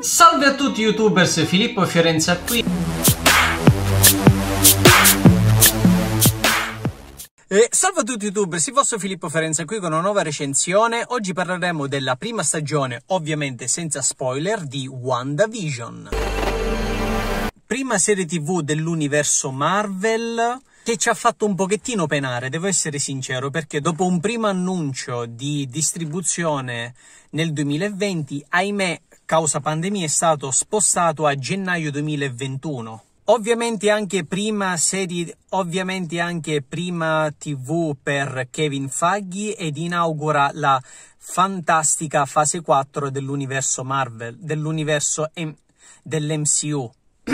Salve a tutti youtubers, Filippo Fiorenza qui Eh, salve a tutti youtubers, il vostro Filippo Ferenza qui con una nuova recensione. Oggi parleremo della prima stagione, ovviamente senza spoiler, di WandaVision. Prima serie tv dell'universo Marvel che ci ha fatto un pochettino penare, devo essere sincero, perché dopo un primo annuncio di distribuzione nel 2020, ahimè, causa pandemia è stato spostato a gennaio 2021. Ovviamente anche prima serie, ovviamente anche prima TV per Kevin Faghi ed inaugura la fantastica fase 4 dell'universo Marvel, dell'universo M- dell'MCU.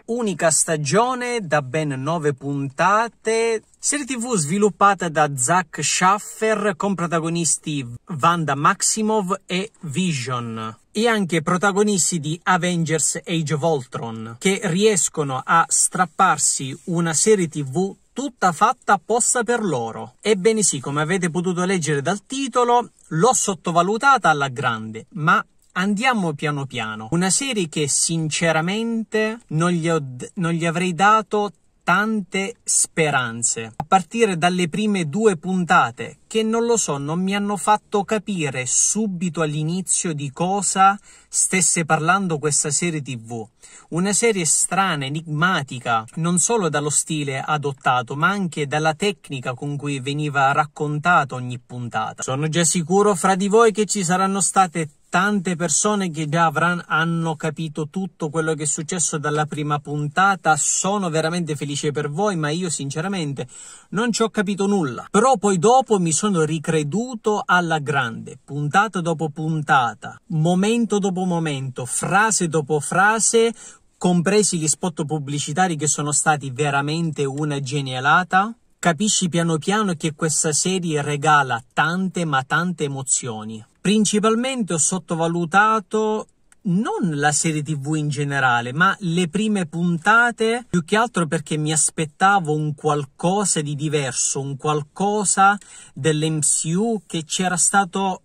Unica stagione da ben nove puntate, serie tv sviluppata da Zack Schaffer con protagonisti Vanda Maximov e Vision e anche protagonisti di Avengers Age of Ultron che riescono a strapparsi una serie tv tutta fatta apposta per loro. Ebbene sì, come avete potuto leggere dal titolo, l'ho sottovalutata alla grande, ma Andiamo piano piano. Una serie che sinceramente non gli, ho, non gli avrei dato tante speranze. A partire dalle prime due puntate, che non lo so, non mi hanno fatto capire subito all'inizio di cosa stesse parlando questa serie TV. Una serie strana, enigmatica, non solo dallo stile adottato, ma anche dalla tecnica con cui veniva raccontata ogni puntata. Sono già sicuro fra di voi che ci saranno state tante tante persone che già avranno, hanno capito tutto quello che è successo dalla prima puntata. Sono veramente felice per voi, ma io sinceramente non ci ho capito nulla. Però poi dopo mi sono ricreduto alla grande, puntata dopo puntata, momento dopo momento, frase dopo frase, compresi gli spot pubblicitari che sono stati veramente una genialata. Capisci piano piano che questa serie regala tante ma tante emozioni. Principalmente ho sottovalutato non la serie tv in generale, ma le prime puntate, più che altro perché mi aspettavo un qualcosa di diverso, un qualcosa dell'MCU che c'era stato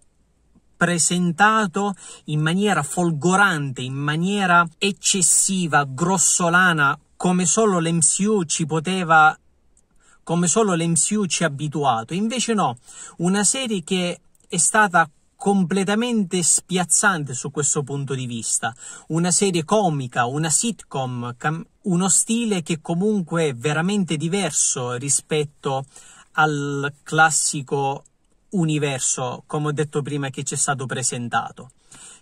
presentato in maniera folgorante, in maniera eccessiva, grossolana, come solo l'MCU ci poteva come solo l'MCU ci ha abituato. Invece no, una serie che è stata completamente spiazzante su questo punto di vista. Una serie comica, una sitcom, uno stile che comunque è veramente diverso rispetto al classico universo, come ho detto prima, che ci è stato presentato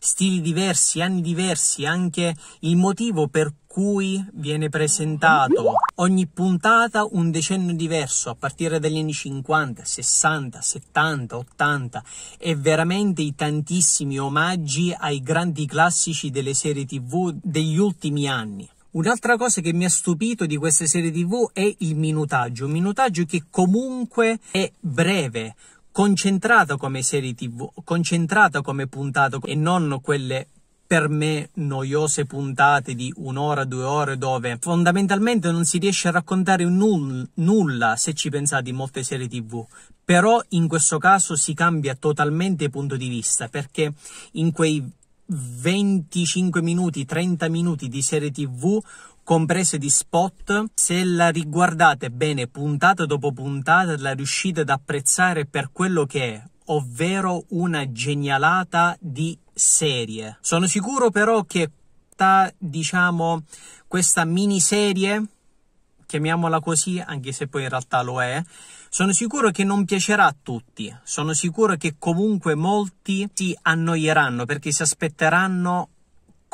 stili diversi, anni diversi, anche il motivo per cui viene presentato ogni puntata un decennio diverso, a partire dagli anni 50, 60, 70, 80 e veramente i tantissimi omaggi ai grandi classici delle serie TV degli ultimi anni. Un'altra cosa che mi ha stupito di queste serie TV è il minutaggio, un minutaggio che comunque è breve, concentrato come serie tv, concentrato come puntato e non quelle per me noiose puntate di un'ora, due ore dove fondamentalmente non si riesce a raccontare null, nulla se ci pensate in molte serie tv però in questo caso si cambia totalmente punto di vista perché in quei 25 minuti, 30 minuti di serie tv comprese di spot, se la riguardate bene puntata dopo puntata la riuscite ad apprezzare per quello che è, ovvero una genialata di serie. Sono sicuro però che ta, diciamo questa miniserie chiamiamola così, anche se poi in realtà lo è, sono sicuro che non piacerà a tutti, sono sicuro che comunque molti si annoieranno perché si aspetteranno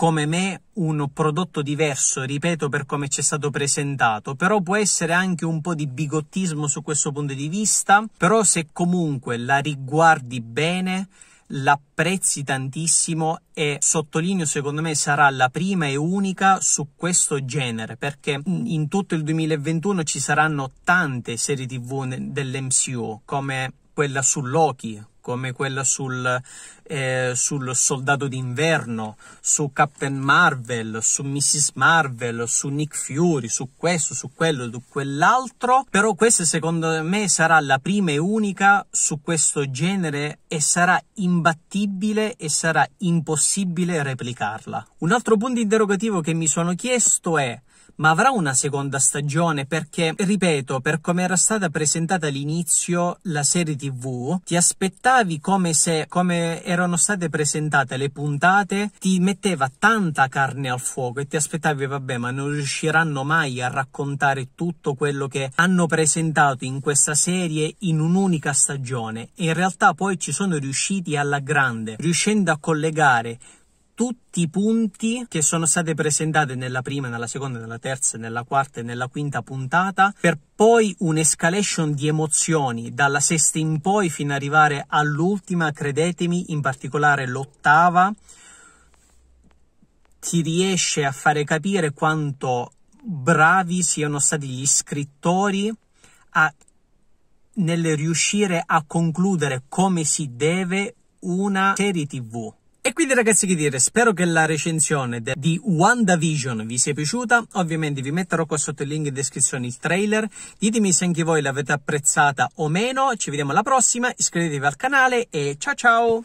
come me un prodotto diverso, ripeto, per come ci è stato presentato, però può essere anche un po' di bigottismo su questo punto di vista, però se comunque la riguardi bene, l'apprezzi tantissimo e sottolineo secondo me sarà la prima e unica su questo genere perché in tutto il 2021 ci saranno tante serie tv dell'MCU come quella su Loki, come quella sul, eh, sul, Soldato d'inverno, su Captain Marvel, su Mrs. Marvel, su Nick Fury, su questo, su quello, su quell'altro. Però questa secondo me sarà la prima e unica su questo genere e sarà imbattibile e sarà impossibile replicarla. Un altro punto interrogativo che mi sono chiesto è ma avrà una seconda stagione perché, ripeto, per come era stata presentata all'inizio la serie TV, ti aspettavi come se come erano state presentate le puntate, ti metteva tanta carne al fuoco e ti aspettavi vabbè, ma non riusciranno mai a raccontare tutto quello che hanno presentato in questa serie in un'unica stagione. E in realtà poi ci sono riusciti alla grande, riuscendo a collegare tutti i punti che sono stati presentati nella prima, nella seconda, nella terza, nella quarta e nella quinta puntata per poi un'escalation di emozioni dalla sesta in poi fino ad arrivare all'ultima, credetemi, in particolare l'ottava, ti riesce a fare capire quanto bravi siano stati gli scrittori a, nel riuscire a concludere come si deve una serie tv e quindi ragazzi che dire, spero che la recensione di WandaVision vi sia piaciuta, ovviamente vi metterò qua sotto il link in descrizione il trailer, ditemi se anche voi l'avete apprezzata o meno, ci vediamo alla prossima, iscrivetevi al canale e ciao ciao!